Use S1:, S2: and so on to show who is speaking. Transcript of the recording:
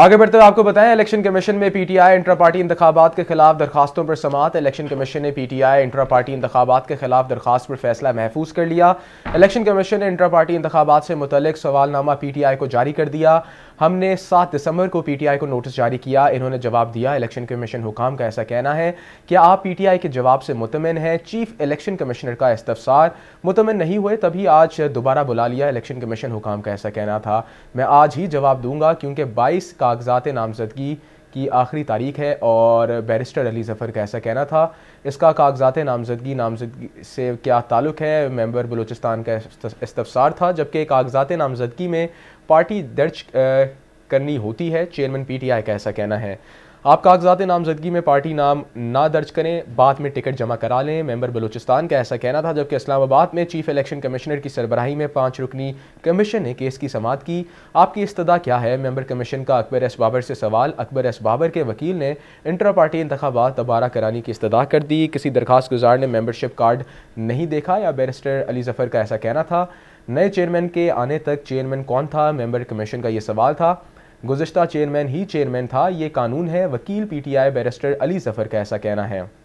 S1: आगे बढ़ते हुए आपको बताएं इलेक्शन कमीशन में पीटीआई इंट्रा पार्टी इंतबात के खिलाफ दरखास्तों पर समात इलेक्शन कमीशन ने पीटीआई इंट्रा पार्टी इंतबात के खिलाफ दरखास्त पर फैसला महफूज कर लिया इलेक्शन कमीशन ने इंट्रा पार्टी इंतबात से मुतल सवालनामा पीटीआई को जारी कर दिया हमने सात दिसंबर को पीटीआई को नोटिस जारी किया इन्होंने जवाब दिया इलेक्शन कमीशन हुकाम का ऐसा कहना है कि आप पीटीआई के जवाब से मुतमिन हैं चीफ इलेक्शन कमिश्नर का इस्तफसार मुतमिन नहीं हुए तभी आज दोबारा बुला लिया इलेक्शन कमीशन हुकाम का ऐसा कहना था मैं आज ही जवाब दूंगा क्योंकि बाईस कागजात नामजदगी की आखिरी तारीख है और बैरिस्टर अली जफ़र का ऐसा कहना था इसका कागजात नामजदगी नामजदगी से क्या ताल्लुक़ है मेंबर बलूचिस्तान का इस्तफसार था जबकि कागजात नामजदगी में पार्टी दर्ज करनी होती है चेयरमैन पीटीआई का ऐसा कहना है आप कागजात नामजदगी में पार्टी नाम ना दर्ज करें बाद में टिकट जमा करा लें मेंबर बलूचिस्तान का ऐसा कहना था जबकि इस्लामाबाद में चीफ इलेक्शन कमिश्नर की सरबराही में पाँच रुकनी कमीशन ने केस की समात की आपकी इस्तः क्या है मेंबर कमीशन का अकबर एस बाबर से सवाल अकबर एस बाबर के वकील ने इंटरा पार्टी इंतबात दोबारा कराने की इस्तः कर दी किसी दरखास्त गुजार ने मेम्बरशिप कार्ड नहीं देखा या बैरिस्टर अली जफर का ऐसा कहना था नए चेयरमैन के आने तक चेयरमैन कौन था मेम्बर कमीशन का ये सवाल था गुजश्ता चेयरमैन ही चेयरमैन था ये कानून है वकील पीटीआई बैरिस्टर अली जफर का ऐसा कहना है